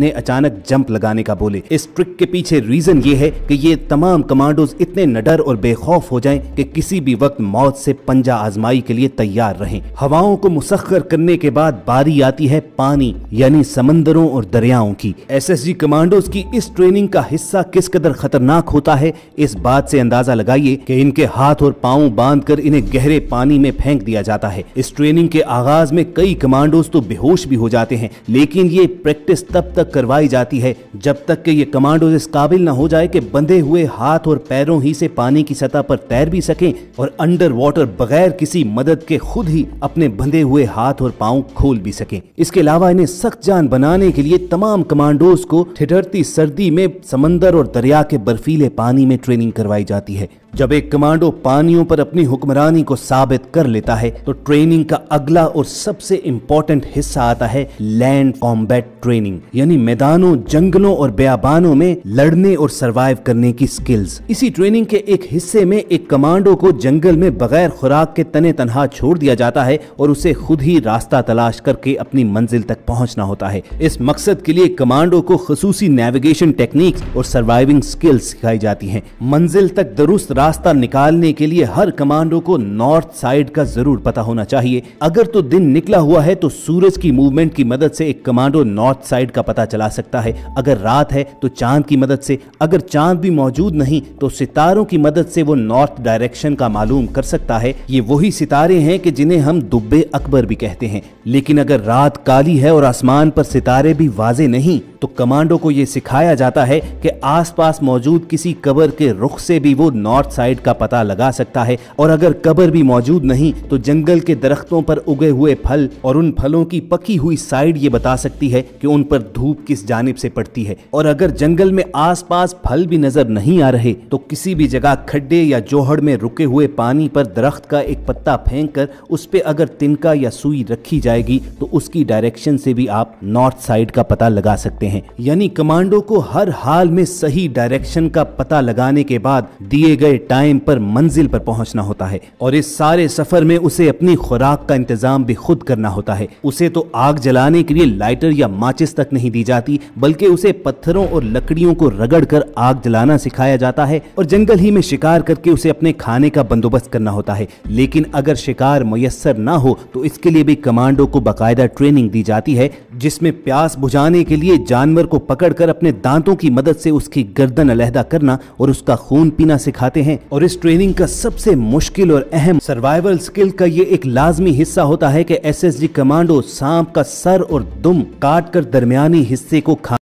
ने अचानक जंप लगाने का बोले इस ट्रिक के पीछे रीजन ये है कि ये तमाम कमांडोज इतने नडर और बेखौफ हो जाएं कि किसी भी वक्त मौत से पंजा आजमाई के लिए तैयार रहें हवाओं को मुसखर करने के बाद बारी आती है पानी यानी समंदरों और दरियाओं की एसएसजी कमांडोज की इस ट्रेनिंग का हिस्सा किस कदर खतरनाक होता है इस बात ऐसी अंदाजा लगाइए की इनके हाथ और पाओ बांध कर इन्हें गहरे पानी में फेंक दिया जाता है इस ट्रेनिंग के आगाज में कई कमांडोज तो बेहोश भी हो जाते हैं लेकिन ये प्रैक्टिस तब तक तक करवाई जाती है जब तक कि ये कमांडोज इस काबिल न हो जाए कि बंधे हुए हाथ और पैरों ही से पानी की सतह पर तैर भी सकें और अंडर वाटर बगैर किसी मदद के खुद ही अपने बंधे हुए हाथ और पाँव खोल भी सकें इसके अलावा इन्हें सख्त जान बनाने के लिए तमाम कमांडोज को ठिठरती सर्दी में समंदर और दरिया के बर्फीले पानी में ट्रेनिंग करवाई जाती है जब एक कमांडो पानियों पर अपनी हुक्मरानी को साबित कर लेता है तो ट्रेनिंग का अगला और सबसे इम्पोर्टेंट हिस्सा आता है लैंड कॉम्बैट ट्रेनिंग यानी मैदानों जंगलों और बयाबानों में लड़ने और सरवाइव करने की स्किल्स इसी ट्रेनिंग के एक हिस्से में एक कमांडो को जंगल में बगैर खुराक के तने तनहा छोड़ दिया जाता है और उसे खुद ही रास्ता तलाश करके अपनी मंजिल तक पहुँचना होता है इस मकसद के लिए कमांडो को खसूसी नेविगेशन टेक्निक और सर्वाइविंग स्किल्स सिखाई जाती है मंजिल तक दुरुस्त रास्ता निकालने के लिए हर कमांडो को नॉर्थ साइड का जरूर पता होना चाहिए अगर तो दिन निकला हुआ है तो सूरज की मूवमेंट की मदद से एक कमांडो नॉर्थ साइड का पता चला सकता है अगर रात है तो चांद की मदद से अगर चांद भी मौजूद नहीं तो सितारों की मदद से वो नॉर्थ डायरेक्शन का मालूम कर सकता है ये वही सितारे हैं कि जिन्हें हम दुब्बे अकबर भी कहते हैं लेकिन अगर रात काली है और आसमान पर सितारे भी वाजे नहीं तो कमांडो को ये सिखाया जाता है कि आसपास मौजूद किसी कबर के रुख से भी वो नॉर्थ साइड का पता लगा सकता है और अगर कबर भी मौजूद नहीं तो जंगल के दरख्तों पर उगे हुए फल और उन फलों की पकी हुई साइड ये बता सकती है कि उन पर धूप किस जानब से पड़ती है और अगर जंगल में आसपास फल भी नजर नहीं आ रहे तो किसी भी जगह खड्डे या जोहड़ में रुके हुए पानी पर दरख्त का एक पत्ता फेंक कर उस पर अगर तिनका या सुई रखी जाएगी तो उसकी डायरेक्शन से भी आप नॉर्थ साइड का पता लगा सकते हैं सकते हैं यानी कमांडो को हर हाल में सही डायरेक्शन का पता लगाने के बाद दिए गए टाइम पर मंजिल पर पहुंचना होता है और इस सारे सफर में उसे अपनी खुराक का इंतजाम भी खुद करना होता है उसे तो आग जलाने के लिए लाइटर या माचिस तक नहीं दी जाती बल्कि उसे पत्थरों और लकड़ियों को रगड़ कर आग जलाना सिखाया जाता है और जंगल ही में शिकार करके उसे अपने खाने का बंदोबस्त करना होता है लेकिन अगर शिकार मैसर ना हो तो इसके लिए भी कमांडो को बाकायदा ट्रेनिंग दी जाती है जिसमें प्यास बुझाने के लिए जानवर को पकड़कर अपने दांतों की मदद से उसकी गर्दन अलहदा करना और उसका खून पीना सिखाते हैं और इस ट्रेनिंग का सबसे मुश्किल और अहम सर्वाइवल स्किल का ये एक लाजमी हिस्सा होता है कि एसएसजी कमांडो सांप का सर और दुम काट कर दरमियानी हिस्से को खा